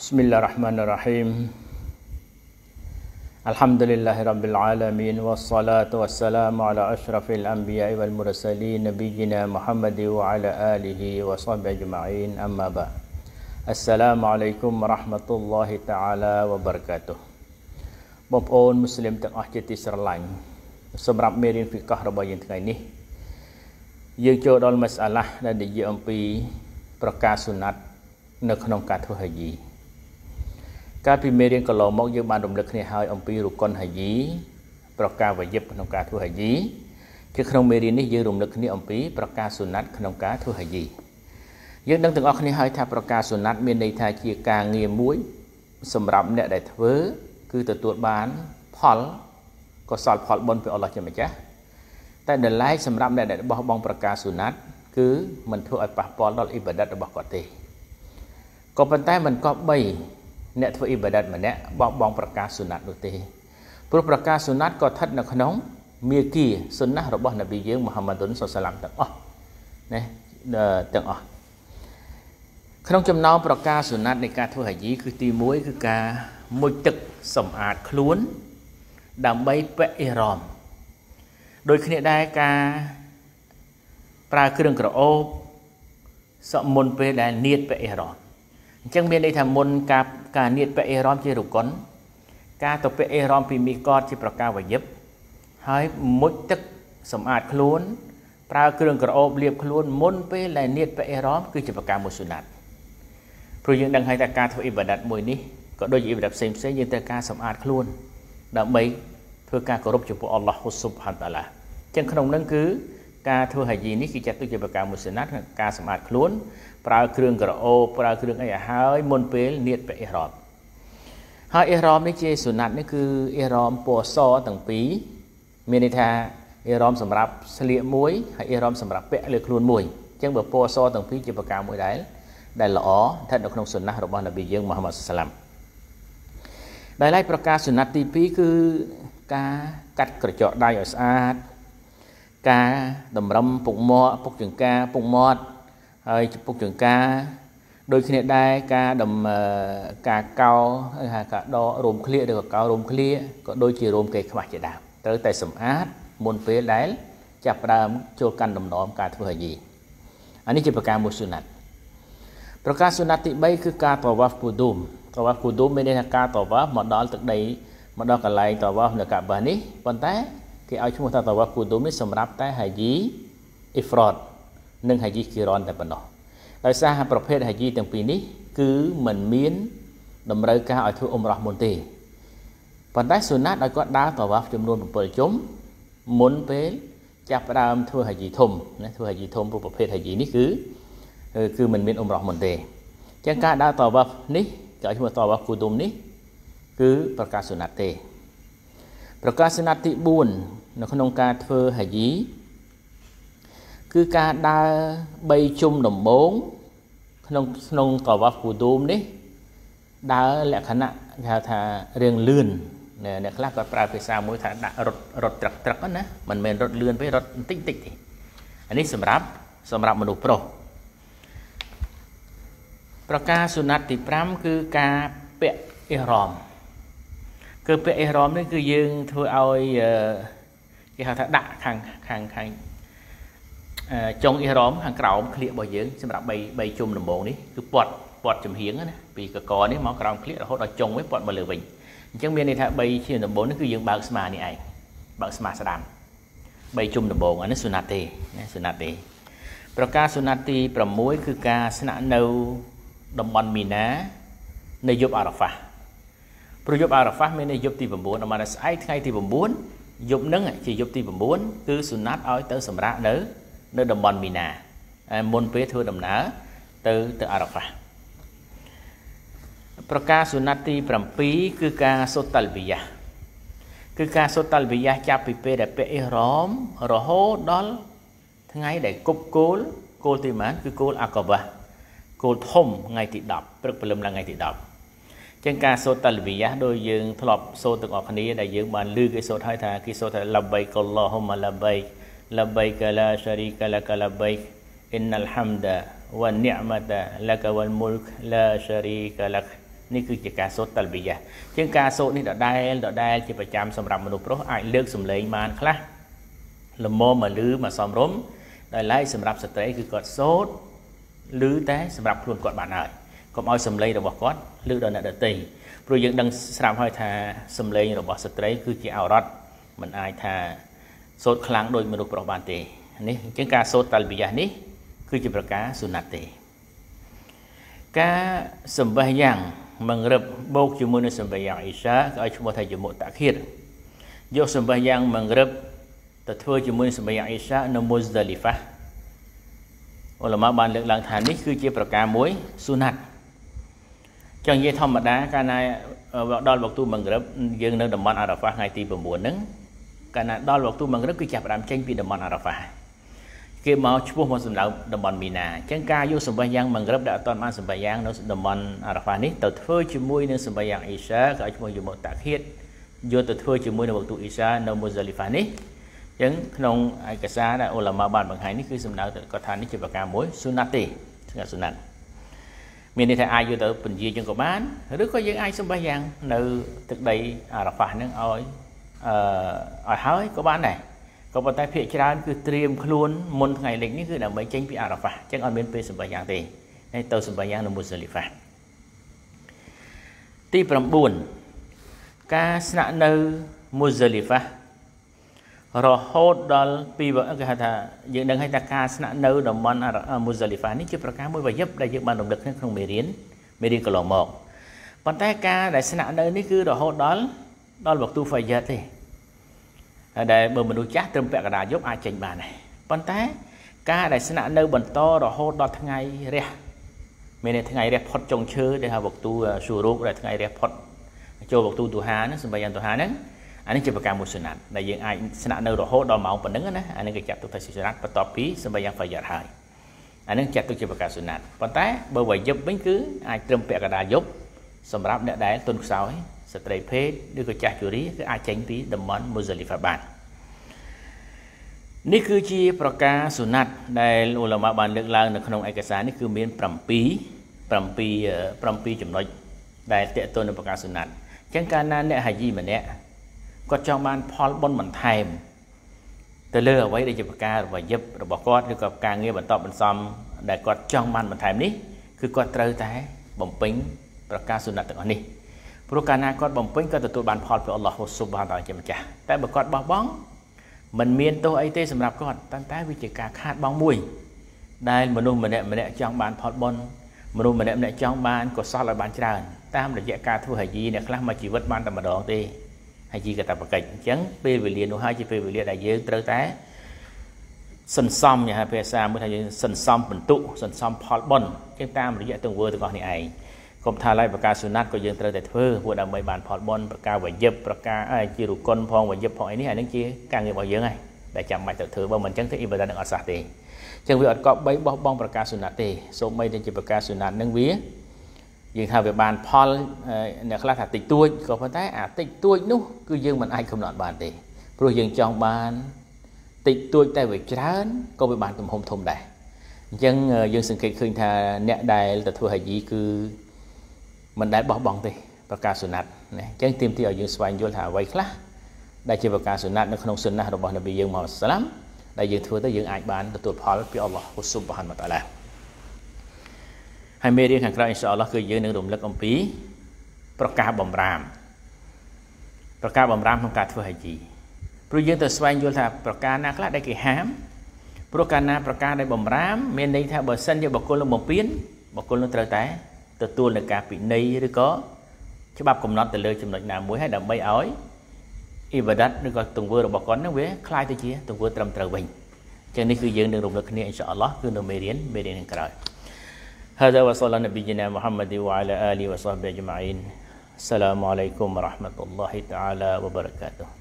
بسم الله الرحمن الرحيم الحمد لله رب العالمين والصلاة والسلام على أشرف الأنبياء والمرسلين نبينا محمد وعلى آله وصحبه أجمعين أما بعد السلام عليكم ورحمة الله تعالى وبركاته បងប្អូនមូស្លីមទាំងអស់ជាទីស្រឡាញ់សម្រាប់មេរៀនហ្វិកះរបស់យើងថ្ងៃនេះយើងចូលដល់មសអាឡាដែលនិយាយអំពីប្រការសុណាត់នៅក្នុងការធ្វើហីយីកាលពីមេរៀនកន្លងមកយើងបានរំលឹកគ្នាហើយអំពីរុកុនហាយីប្រការវយិបក្នុងការធ្វើហាយីគឺក្នុងមេរៀននេះយើងរំលឹកគ្នាអំពីប្រការសុណាត់ក្នុងការធ្វើហាយីយើងដឹងទាំងអស់គ្នាហើយ ថាប្រការសុណាត់ មានន័យថាជាការងារមួយ សម្រាប់អ្នកដែលធ្វើ គឺទទួលបានផលកុសលផលបុណ្យពីអល់ឡោះជាម្ចាស់តែដល់ឡែកសម្រាប់អ្នកដែលបោះបង់ប្រការសុណាត់គឺមិនធ្វើឲ្យប៉ះពាល់ដល់អ៊ីបាដិតរបស់គាត់ទេក៏ប៉ុន្តែមិនក៏បីអ្នកធ្វើអ៊ីបាដាតម្នាក់បោះបង់ប្រកាសសុណាត់នោះទេព្រោះប្រកាសសុណាត់ក៏ស្ថិតនៅក្នុងមាគីសុណាត់របស់នប៊ីយើងមូហាម៉ាឌុនសុសឡាំទាំងអស់ណាទាំងអស់ក្នុងចំណោមប្រការសុណាត់នៃការធ្វើហាជីគឺទី1គឺការមុជទឹកសម្អាតខ្លួន ដើម្បីពាក់អ៊ីរ៉មដូចគ្នាដែរការ ប្រើគ្រឿងក្រអូបសក់មុនពេលដែលនៀតពាក់អ៊ីរ៉មអញ្ចឹងមានន័យថាមុនការការនៀតពាក់អេរ៉មជារុកុនការទៅពាក់អេរ៉មពីមីកតជាប្រការវយិបហើយមុជទឹកសម្អាតខ្លួនប្រើគ្រឿងក្រអូបលាបខ្លួនមុន ពេលដែលនៀតពាក់អេរ៉មគឺជាប្រការមួយសុណាត់ព្រោះយើងដឹងហើយថាការធ្វើអ៊ីបាដាតមួយនេះក៏ដូចជាអ៊ីបាដាតផ្សេងផ្សេងយើងត្រូវការសម្អាតខ្លួន ដើម្បីធ្វើការគោរពចំពោះអល់ឡោះហ៊ុសុបហានតាឡាអញ្ចឹងក្នុងនឹងគឺការធ្វើហាជីនេះគឺចាត់ទុកជាប្រការមួយសុណាត់ក្នុងការសម្អាតខ្លួនប្រើគ្រឿងក្រអូបប្រើគ្រឿងអីឲ្យហើយ មុនពេលនៀតពាក់អ៊ីរ៉មហើយអ៊ីរ៉មនេះជាសុណាត់នេះគឺអ៊ីរ៉មពណ៌សទាំងពីរមានន័យថាអ៊ីរ៉មសម្រាប់ស្លៀកមួយហើយអ៊ីរ៉មសម្រាប់ពាក់លើខ្លួនមួយអញ្ចឹងបើពណ៌សទាំងពីរជាប្រការមួយដែរដែលល្អស្ថិតនៅក្នុងសុណាត់របស់នប៊ីយើងមូហាម៉ាត់សាឡាមដែលឡែកប្រការសុណាត់ទី2គឺការកាត់ក្រចកដៃឲ្យស្អាតការតម្រឹមពុកមាត់ពុកចង្ការពុកមាត់ហើយពុកចង្ការ ដូចគ្នាដែរការដំការកោហៅថាដករោមឃ្លៀកឬក៏កោរោមឃ្លៀកក៏ដូចជារោមកេរខ្មាស់ជាដើមត្រូវតែ សម្អាតមុនពេលដែល ចាប់ដើមចូលកាន់ដំណំការធ្វើហយីអានេះជាប្រការមួយសុណាត់ប្រការសុណាត់ទី3គឺការតវ៉ាហ្វគូឌូមតវ៉ាហ្វគូឌូមមានន័យថាការតវ៉ាមកដល់ទឹកដីមកដល់កន្លែងតវ៉ាហ្វនៅកាបានេះប៉ុន្តែគេឲ្យឈ្មោះថាតាវ៉ាគូដូមនេះសម្រាប់តែហាជីអ៊ីហ្វ្រតនិងហាជីគីរ៉នតែប៉ុណ្ណោះដោយសារប្រភេទហាជីទាំងពីរនេះ គឺมันមានតម្រូវការឲ្យធ្វើអ៊ុំរ៉ោះមុនទេប៉ុន្តែសុណាតឲ្យគាត់ដើរតាវ៉ាចំនួន7ជុំមុនពេល ចាប់ផ្ដើមធ្វើហាជីធំណាធ្វើហាជីធំព្រោះប្រភេទហាជីនេះគឺគឺมันមានអ៊ុំរ៉ោះមុនទេអញ្ចឹងការដើរតាវ៉ានេះគេឲ្យឈ្មោះតាវ៉ាគូដូមនេះ គឺប្រកាសសុណាត់ទេ ប្រកាសសុណាត់ទី4នៅក្នុងការធ្វើហាយីគឺការដើរ3ជុំដំបូងក្នុងក្នុងតវ៉ាគូដូមនេះ ដើរលក្ខណៈគេហៅថារៀងលឿនអ្នកខ្លះគាត់ប្រើភាសាមួយថាដាក់រត់រត់ត្រឹកត្រឹកណាមិនមែនរត់លឿនទេរត់បន្តិចតិចទេអានេះសម្រាប់សម្រាប់មនុស្សប្រុសប្រការសុណាត់ទី5គឺការពាក់អ៊ីរ៉មគឺពាក់អ៊ីរ៉មនេះគឺយើងធ្វើឲ្យគេហៅថាដាក់ខាងខាងខាងចុងអ៊ីរ៉មខាងក្រោមក្លៀករបស់យើងសម្រាប់3 3ជុំដំបូងនេះគឺពាត់ពាត់ចំហៀងណាពីកកនេះមកក្រោមក្លៀករហូតដល់ចុងវិញពាត់មកលើវិញអញ្ចឹងមានន័យថា3ជាដំបូងនេះគឺយើង បើកស្មានេះឯងបើកស្មាស្ដាំ3ជុំដំបូងអានេះសុណាត់ទេណាសុណាត់ទេប្រការសុណាត់ទី6គឺការស្នាក់នៅតំបន់មីណានៅយប់អារ៉ាហ្វាព្រោះយប់អារ៉ាហ្វាមាននៅយប់ទី9តំបន់ស្អែកថ្ងៃទី9យប់ហ្នឹងជាយប់ទី9គឺសុណាត់ឲ្យទៅសម្រាកនៅ នៅតំបន់មីណាមុនពេលធ្វើដំណើរទៅទៅអារ៉ាហ្វាប្រការសុណាត់ទី7គឺការសុតលវិយាគឺការសុតលវិយាចាប់ពីពេលដែលពាក់អ៊ីហ្រ៉មរហូតដល់ថ្ងៃដែលគប់គោលគោលទីម៉ានគឺគោលអាកបាគោលធំថ្ងៃទី10ព្រឹកព្រលឹមឡើងថ្ងៃទី10ចឹងការសូត្រតលវិយះដោយយើងធ្លាប់សូត្រទាំងអស់គ្នាដែលយើងបានលើគេសូត្រហើយថាគេសូត្រថាលបៃកុលឡោហុមលបៃលបៃកឡាសរីកលកលបៃអ៊ីនលហាំដាវ៉ានីអមតាលកវលមុលកឡាសរីកលកនេះគឺជាការសូត្រតលវិយះចឹងការសូត្រនេះដដែលដដែល ជាប្រចាំសម្រាប់មនុស្សប្រុសអាចលើកសំឡេងបានខ្លះល្មមមកលឺមកសំរុំដោយឡែកសម្រាប់ស្ត្រីគឺគាត់សូត្រឮតែសម្រាប់ខ្លួនគាត់បានហើយុំឲ្យសម្លេងរបស់គាត់លើកដល់អ្នកដទៃព្រោះយើងដឹងស្រាប់ហើយថាសម្លេងរបស់ស្ត្រីគឺជាអរ៉ាត់មិនអាចថា សូត្រខ្លាំងដោយមនុស្សប្រុសបានទេនេះអញ្ចឹងការសូត្រតាលបិយ៉ានេះ គឺជាប្រការសុណាត់ទេការសម្បះយ៉ាងមង្រឹបបូកជាមួយនឹងសម្បះយ៉ាងអ៊ីសាក៏ឲ្យឈ្មោះថាជាមុតតាឃៀតយកសម្បះយ៉ាងមង្រឹបទៅធ្វើជាមួយសម្បះយ៉ាងអ៊ីសា នៅមូសដាលីហ្វាអ៊ុលម៉ាបានលើកឡើងថានេះគឺជាប្រការមួយសុណាត់ចឹងនិយាយធម្មតា កាលណាដល់វក្ទូមង្គ្រឹបយើងនៅតំបន់អារ៉ាហ្វាថ្ងៃទី9ហ្នឹងកាលណាដល់វក្ទូមង្គ្រឹបគឺចាប់ផ្ដើមចេញពីតំបន់អារ៉ាហ្វាគេមកឈ្មោះមកសម្ដៅតំបន់មីណាអញ្ចឹងការយកសម្បិយ៉ាងមង្គ្រឹបដែលអត់តាន់បានសម្បិយ៉ាង នៅតំបន់អារ៉ាហ្វានេះទៅធ្វើជាមួយនឹងសម្បិយ៉ាងអ៊ីសាក៏ឲ្យឈ្មោះយមតាឃៀតយកទៅធ្វើជាមួយនឹងវក្ទូអ៊ីសានៅមូសាលីហ្វានេះអញ្ចឹងក្នុងឯកសារដែលអូឡាម៉ាបានបង្ហាញនេះគឺសម្ដៅគាត់ថានេះជាប្រការមួយស៊ុណាត់ទេស្ងាត់ស៊ុណាត់មានន័យថាអាចយកទៅពន្យាចឹងក៏បានឬក៏យើងអាចសំបះយ៉ាងនៅទឹកដីអារ៉ាហ្វាស់ហ្នឹងឲ្យអឺឲ្យហើយក៏បានដែរក៏ប៉ុន្តែភាគច្រើនគឺត្រៀមខ្លួនមុនថ្ងៃលិចនេះគឺដើម្បីចេញពីអារ៉ាហ្វាស់ចឹងអត់មានពេលសំបះយ៉ាងទេហើយទៅសំបះយ៉ាងនៅមូសាលីហ្វាស់ទី9ការស្នាក់នៅមូសាលីហ្វាស់រហូតដល់ពីវគេហៅថាយើងដឹងហើយថាការស្នាក់នៅតំបន់មូសាលីហ្វានេះជាប្រការមួយវាយប់ដែលយើងបានរំលឹកក្នុងមេរៀនមេរៀនកន្លងមកប៉ុន្តែការដែលស្នាក់នៅនេះគឺរហូតដល់ដល់វក្ទូហ្វាយ៉ាតទេហើយដែលបើមនុស្សចាស់ត្រឹមពាក់កណ្ដាលយប់អាចចេញបានដែរប៉ុន្តែការដែលស្នាក់នៅបន្តរហូតដល់ថ្ងៃរះមានថ្ងៃរះផុតចុងឈើដែលហៅវក្ទូស៊ូរូបដែលថ្ងៃរះផុតចូលវក្ទូទូហាហ្នឹងសម្រាប់យ៉ាងទូហាហ្នឹងអានេះជាប្រការមួយសុណាត់ដែលយើងអាចស្នាក់នៅរហូតដល់ម៉ោងប៉ុណ្ណឹងណាអានេះគេចាត់ទុកថាជាសុណាត់បន្ទាប់ពីសម្រាប់យ៉ាងប្រយ័ត្នហើយអានេះចាត់ទុកជាប្រការសុណាត់ប៉ុន្តែបើវាយប់វិញគឺអាចត្រឹមពាក់កណ្ដាលយប់សម្រាប់អ្នកដែលទុនខ្សោយស្ត្រីភេទឬក៏ចាស់ជរាគឺអាចចេញពីតំបន់មូសាលីហ្វាបាននេះគឺជាប្រការសុណាត់ដែលឧលមាបានលើកឡើងនៅក្នុងឯកសារនេះគឺមាន7 7 7ចំណុចដែលតេតទៅនឹងប្រការសុណាត់អញ្ចឹងកាលណាអ្នកហាជីម្នាក់គាត់ចង់បានផលបុណ្យបន្ថែមទៅលើអ្វីដែលជាប្រការរបស់យឹបរបស់គាត់ឬក៏ការងារបន្តបន្សំដែលគាត់ចង់បានបន្ថែមនេះគឺគាត់ត្រូវតែ បំពេញប្រការសុណាត់ទាំងអស់នេះព្រោះកាលណាគាត់បំពេញគាត់ទទួលបានផលពីអល់ឡោះស៊ុបបានតាជាម្ចាស់តែបើគាត់បោះបង់มันមានទោសអីទេសម្រាប់គាត់តែតែវាជាការខាតបង់មួយ ដែលមនុស្សម្នាក់ម្នាក់ចង់បានផលបុណ្យមនុស្សម្នាក់ម្នាក់ចង់បានកុសលឲ្យបានច្រើនតាមរយៈការធ្វើហយីអ្នកខ្លះមកជីវិតបានតែម្ដងទេហើយជាកតបកិច្ចអញ្ចឹងពេលវេលានោះហើយជាពេលវេលាដែលយើងត្រូវតែសន្សំយ៉ាងភាសាមួយថាយើងសន្សំបន្ទុសន្សំផលបុណ្យជាងតាមរយៈទង្វើទាំងអស់នេះឯងកុំថាឡើយប្រការសុណាត់ក៏យើងត្រូវតែធ្វើព្រោះដើម្បីបានផលបុណ្យប្រការវយិបប្រការជារុគុណផងវយិបផងអីនេះអានឹងជាការងាររបស់យើងឯងដែលចាំបាច់ត្រូវធ្វើបើមិនអញ្ចឹងទេអ៊ីបាដានឹងអត់សះទេអញ្ចឹងវាអត់កប់3បោះបង់ប្រការសុណាត់ទេសូម្បីតែជាប្រការសុណាត់នឹងវាយើងថាវាបានផលអ្នកខ្លះថាតិចតួចក៏ប៉ុន្តែអាតិចតួច នោះ គឺយើងមិនអាចកំណត់បានទេ ព្រោះយើងចង់បានតិចតួចតែវាច្រើនក៏វាបានទំហំធំដែរអញ្ចឹងយើងសង្កេតឃើញថាអ្នកដែលទៅធ្វើហាជីគឺមិនដែលបោះបង់ទេប្រការសុណាត់ណាអញ្ចឹងទាមទារឲ្យយើងស្វែងយល់ថាអ្វីខ្លះដែលជាប្រការសុណាត់នៅក្នុងសុណាត់របស់នប៊ីយើងមកសាឡាំដែលយើងធ្វើទៅយើងអាចបានទទួលផលពីអល់ឡោះហ៊ូស៊ុបហានមតាឡាហើយមេរៀនខាងក្រោយអ៊ីនសាអល់ឡោះគឺយើងនឹងរំលឹកអំពីប្រកាសបំរាមប្រកាសបំរាមក្នុងការធ្វើហជីព្រោះយើងទៅស្វែងយល់ថាប្រការណាខ្លះដែលគេហាមព្រោះកាលណាប្រការដែលបំរាមមានន័យថាបើសិនជាបុគ្គលនឹងបំពេញបុគ្គលនឹងត្រូវតែ ទទួលនឹងការពិន័យឬក៏ច្បាប់កំណត់ទៅលើចំណុចណាមួយហើយដើម្បីឲ្យអ៊ីបាដាតឬក៏ទង្វើរបស់គាត់នឹងវាคล้ายទៅជា ទង្វើត្រឹមត្រូវវិញអញ្ចឹងនេះគឺយើងនឹងរំលឹកគ្នាអ៊ីនសាអល់ឡោះគឺនៅមេរៀនមេរៀនខាងក្រោយ Hada wa salam Nabi Jina Muhammad wa ala alihi wa sahbihi ajma'in. Assalamualaikum warahmatullahi ta'ala wabarakatuh.